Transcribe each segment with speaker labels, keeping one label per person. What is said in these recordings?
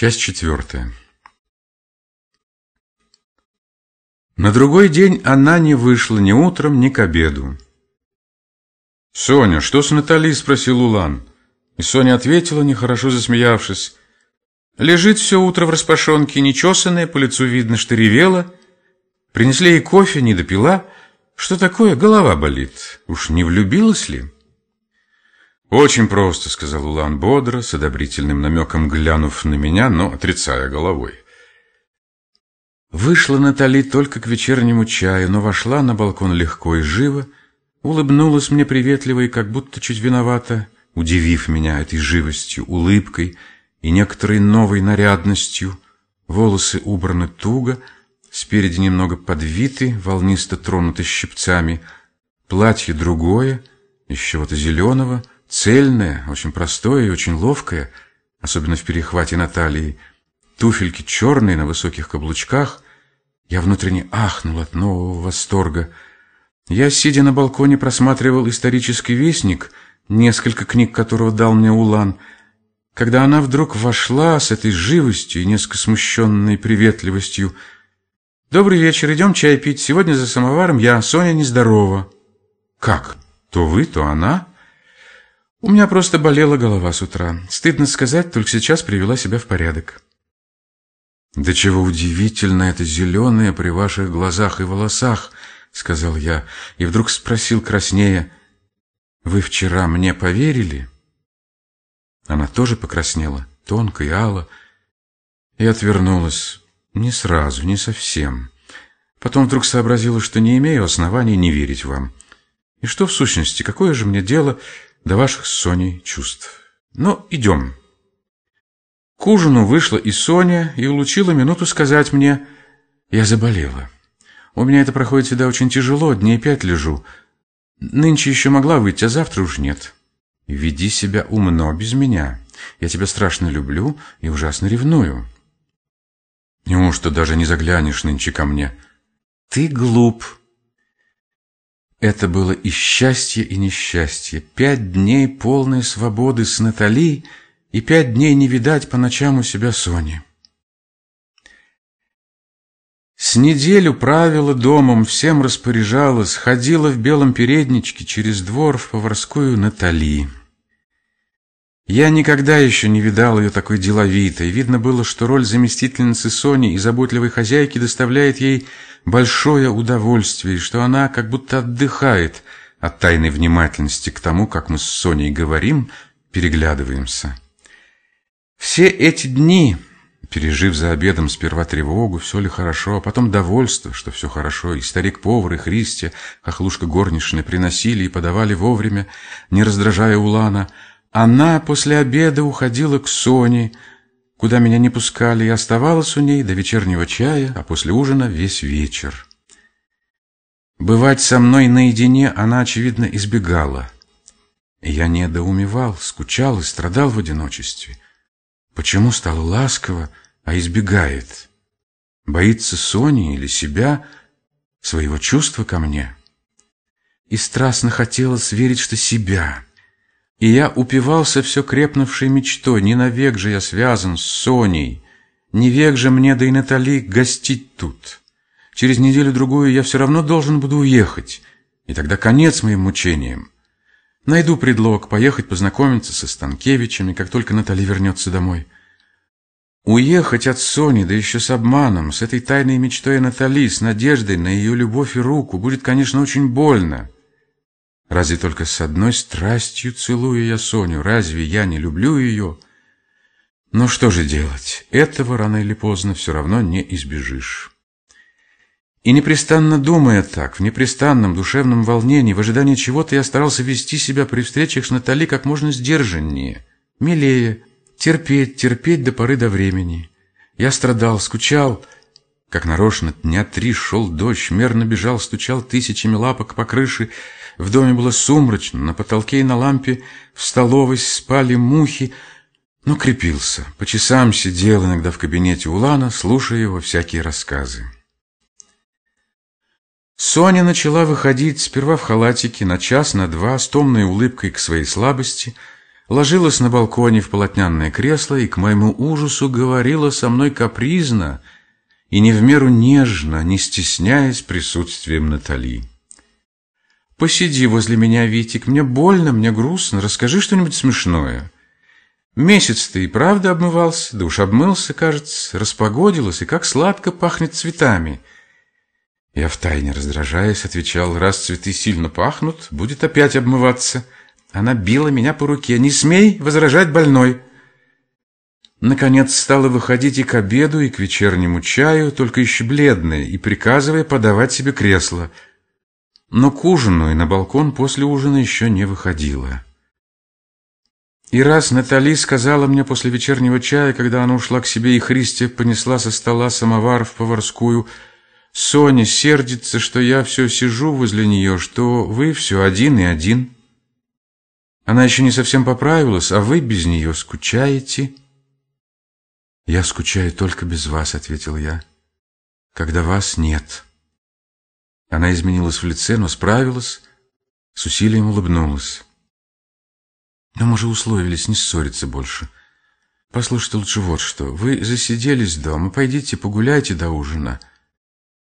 Speaker 1: Часть четвертая. На другой день она не вышла ни утром, ни к обеду. «Соня, что с Натали?» – спросил Улан. И Соня ответила, нехорошо засмеявшись. «Лежит все утро в распашонке, нечесанная, по лицу видно, что ревела. Принесли ей кофе, не допила. Что такое? Голова болит. Уж не влюбилась ли?» «Очень просто», — сказал Улан бодро, с одобрительным намеком глянув на меня, но отрицая головой. Вышла Натали только к вечернему чаю, но вошла на балкон легко и живо, улыбнулась мне приветливо и как будто чуть виновата, удивив меня этой живостью, улыбкой и некоторой новой нарядностью. Волосы убраны туго, спереди немного подвиты, волнисто тронуты щипцами, платье другое, еще чего-то зеленого — Цельное, очень простое и очень ловкое, особенно в перехвате Натальи Туфельки черные на высоких каблучках. Я внутренне ахнул от нового восторга. Я, сидя на балконе, просматривал исторический вестник, несколько книг которого дал мне Улан, когда она вдруг вошла с этой живостью и несколько смущенной приветливостью. «Добрый вечер, идем чай пить. Сегодня за самоваром я, Соня, нездорова». «Как? То вы, то она?» У меня просто болела голова с утра. Стыдно сказать, только сейчас привела себя в порядок. «Да чего удивительно это зеленое при ваших глазах и волосах!» — сказал я, и вдруг спросил краснее. «Вы вчера мне поверили?» Она тоже покраснела, тонко и ало, и отвернулась. Не сразу, не совсем. Потом вдруг сообразила, что не имею оснований не верить вам. И что в сущности, какое же мне дело до ваших с Соней чувств. Ну, идем. К ужину вышла и Соня, и улучила минуту сказать мне, я заболела. У меня это проходит всегда очень тяжело, дней пять лежу. Нынче еще могла выйти, а завтра уж нет. Веди себя умно без меня. Я тебя страшно люблю и ужасно ревную. Неужто даже не заглянешь нынче ко мне? Ты глуп, это было и счастье, и несчастье. Пять дней полной свободы с Натали и пять дней не видать по ночам у себя Сони. С неделю правила домом, всем распоряжалась, ходила в белом передничке через двор в поварскую Натали. Я никогда еще не видал ее такой деловитой. Видно было, что роль заместительницы Сони и заботливой хозяйки доставляет ей большое удовольствие, и что она как будто отдыхает от тайной внимательности к тому, как мы с Соней говорим, переглядываемся. Все эти дни, пережив за обедом сперва тревогу, все ли хорошо, а потом довольство, что все хорошо, и старик-повар, и Христи, хохлушка горничная приносили и подавали вовремя, не раздражая Улана – она после обеда уходила к Соне, куда меня не пускали, и оставалась у ней до вечернего чая, а после ужина весь вечер. Бывать со мной наедине она, очевидно, избегала. я недоумевал, скучал и страдал в одиночестве. Почему стала ласково, а избегает? Боится Сони или себя, своего чувства ко мне? И страстно хотелось верить, что себя — и я упивался все крепнувшей мечтой, не навек же я связан с Соней, не век же мне, да и Натали, гостить тут. Через неделю-другую я все равно должен буду уехать, и тогда конец моим мучениям. Найду предлог поехать познакомиться со Станкевичами, как только Натали вернется домой. Уехать от Сони, да еще с обманом, с этой тайной мечтой Натали, с надеждой на ее любовь и руку, будет, конечно, очень больно. Разве только с одной страстью целую я Соню, разве я не люблю ее? Но ну что же делать? Этого рано или поздно все равно не избежишь. И непрестанно думая так, в непрестанном душевном волнении, в ожидании чего-то я старался вести себя при встречах с Натали как можно сдержаннее, милее, терпеть, терпеть до поры до времени. Я страдал, скучал, как нарочно, дня три шел дождь, мерно бежал, стучал тысячами лапок по крыше — в доме было сумрачно, на потолке и на лампе, в столовой спали мухи, но крепился. По часам сидел иногда в кабинете Улана, слушая его всякие рассказы. Соня начала выходить сперва в халатике на час, на два, с томной улыбкой к своей слабости, ложилась на балконе в полотняное кресло и, к моему ужасу, говорила со мной капризно и не в меру нежно, не стесняясь присутствием Натали. Посиди возле меня, Витик, мне больно, мне грустно, расскажи что-нибудь смешное. Месяц ты и правда обмывался, да уж обмылся, кажется, распогодилось, и как сладко пахнет цветами. Я втайне раздражаясь отвечал, раз цветы сильно пахнут, будет опять обмываться. Она била меня по руке, не смей возражать больной. Наконец стала выходить и к обеду, и к вечернему чаю, только еще бледная, и приказывая подавать себе кресло — но к ужину и на балкон после ужина еще не выходила. И раз Натали сказала мне после вечернего чая, когда она ушла к себе, и Христи понесла со стола самовар в поварскую, «Соня сердится, что я все сижу возле нее, что вы все один и один. Она еще не совсем поправилась, а вы без нее скучаете». «Я скучаю только без вас», — ответил я, — «когда вас нет». Она изменилась в лице, но справилась, с усилием улыбнулась. Но мы же условились не ссориться больше. Послушайте лучше вот что. Вы засиделись дома, пойдите погуляйте до ужина.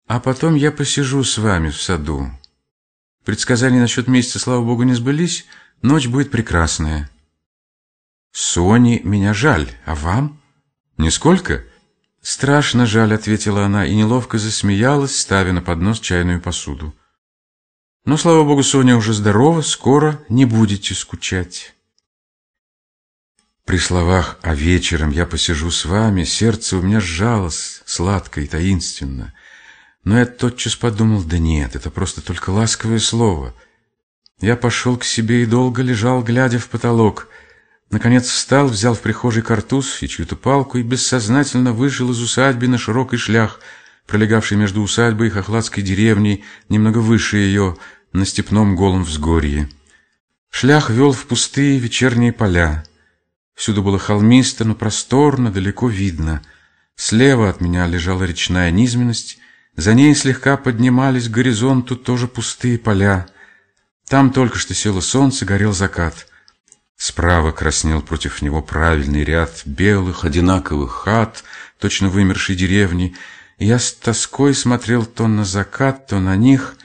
Speaker 1: А потом я посижу с вами в саду. Предсказания насчет месяца, слава богу, не сбылись. Ночь будет прекрасная. Сони, меня жаль. А вам? Нисколько? «Страшно жаль», — ответила она и неловко засмеялась, ставя на поднос чайную посуду. «Но, слава богу, Соня уже здорова, скоро не будете скучать». При словах «а вечером я посижу с вами» сердце у меня сжалось сладко и таинственно. Но я тотчас подумал, да нет, это просто только ласковое слово. Я пошел к себе и долго лежал, глядя в потолок — Наконец встал, взял в прихожей картуз и чью-то палку и бессознательно вышел из усадьбы на широкий шлях, пролегавший между усадьбой и хохладской деревней, немного выше ее, на степном голом взгорье. Шлях вел в пустые вечерние поля. Всюду было холмисто, но просторно, далеко видно. Слева от меня лежала речная низменность, за ней слегка поднимались к горизонту тоже пустые поля. Там только что село солнце, горел закат — Справа краснел против него правильный ряд белых, одинаковых хат, точно вымершей деревни, я с тоской смотрел то на закат, то на них.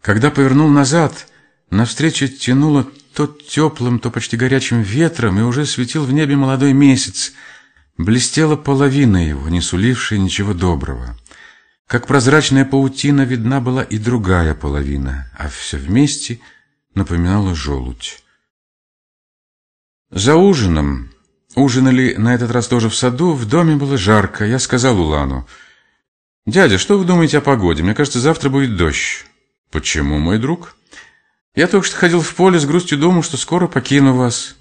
Speaker 1: Когда повернул назад, навстречу тянуло то теплым, то почти горячим ветром, и уже светил в небе молодой месяц. Блестела половина его, не сулившая ничего доброго. Как прозрачная паутина видна была и другая половина, а все вместе напоминала желудь. За ужином. Ужинали на этот раз тоже в саду, в доме было жарко. Я сказал Улану. «Дядя, что вы думаете о погоде? Мне кажется, завтра будет дождь». «Почему, мой друг?» «Я только что ходил в поле с грустью думал, что скоро покину вас».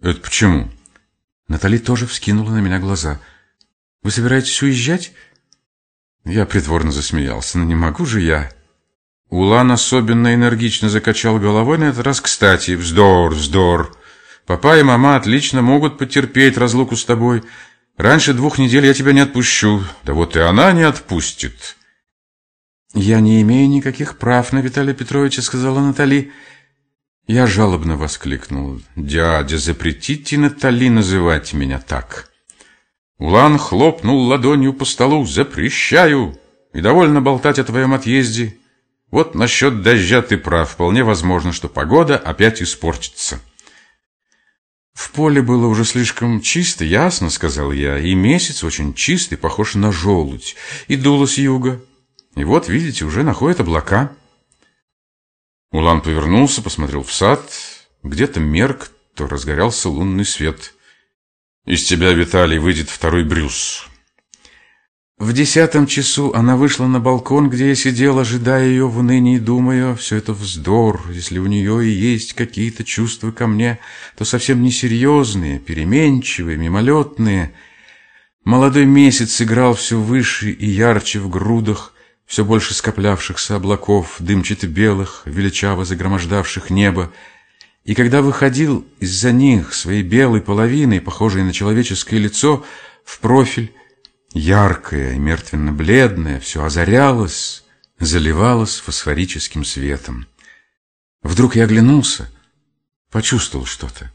Speaker 1: «Это почему?» Натали тоже вскинула на меня глаза. «Вы собираетесь уезжать?» Я притворно засмеялся. «Но «Ну, не могу же я». Улан особенно энергично закачал головой, на этот раз кстати. «Вздор, вздор!» Папа и мама отлично могут потерпеть разлуку с тобой. Раньше двух недель я тебя не отпущу. Да вот и она не отпустит». «Я не имею никаких прав на Виталия Петровича», — сказала Натали. Я жалобно воскликнул. «Дядя, запретите Натали называть меня так». Улан хлопнул ладонью по столу. «Запрещаю! И довольно болтать о твоем отъезде. Вот насчет дождя ты прав. Вполне возможно, что погода опять испортится». «В поле было уже слишком чисто, ясно», — сказал я, «и месяц очень чистый, похож на желудь, и дуло с юга. И вот, видите, уже находят облака». Улан повернулся, посмотрел в сад. Где-то мерк, то разгорялся лунный свет. «Из тебя, Виталий, выйдет второй Брюс», в десятом часу она вышла на балкон, где я сидел, ожидая ее в унынии, думая, все это вздор, если у нее и есть какие-то чувства ко мне, то совсем несерьезные, переменчивые, мимолетные. Молодой месяц играл все выше и ярче в грудах, все больше скоплявшихся облаков, дымчато-белых, величаво загромождавших небо, и когда выходил из-за них своей белой половиной, похожей на человеческое лицо, в профиль, яркое и мертвенно-бледное, все озарялось, заливалось фосфорическим светом. Вдруг я оглянулся, почувствовал что-то.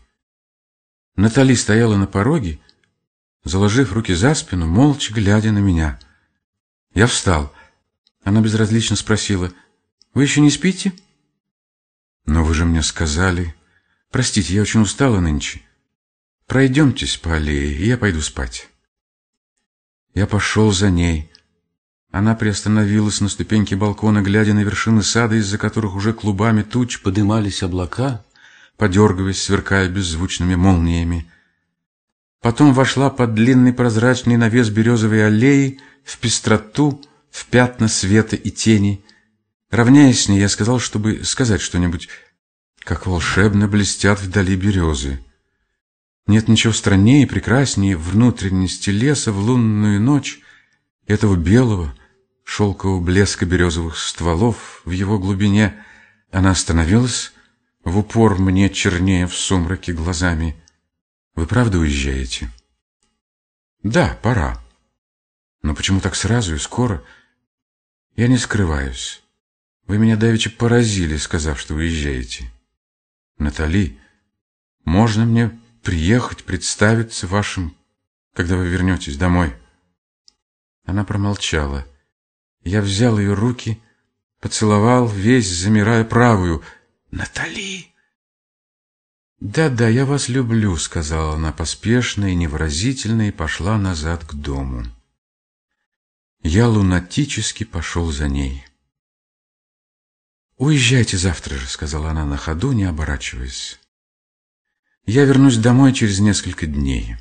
Speaker 1: Натали стояла на пороге, заложив руки за спину, молча глядя на меня. Я встал. Она безразлично спросила, «Вы еще не спите?» «Но вы же мне сказали...» «Простите, я очень устала нынче. Пройдемтесь по аллее, и я пойду спать». Я пошел за ней. Она приостановилась на ступеньке балкона, глядя на вершины сада, из-за которых уже клубами туч подымались облака, подергиваясь, сверкая беззвучными молниями. Потом вошла под длинный прозрачный навес березовой аллеи в пестроту, в пятна света и тени. Равняясь с ней, я сказал, чтобы сказать что-нибудь, как волшебно блестят вдали березы. Нет ничего страннее и прекраснее внутренности леса в лунную ночь этого белого, шелкового блеска березовых стволов в его глубине. Она остановилась, в упор мне чернее в сумраке глазами. «Вы правда уезжаете?» «Да, пора. Но почему так сразу и скоро?» «Я не скрываюсь. Вы меня давеча поразили, сказав, что уезжаете. Натали, можно мне приехать, представиться вашим, когда вы вернетесь домой». Она промолчала. Я взял ее руки, поцеловал, весь замирая правую. «Натали!» «Да-да, я вас люблю», — сказала она поспешно и невыразительно и пошла назад к дому. Я лунатически пошел за ней. «Уезжайте завтра же», — сказала она на ходу, не оборачиваясь. Я вернусь домой через несколько дней.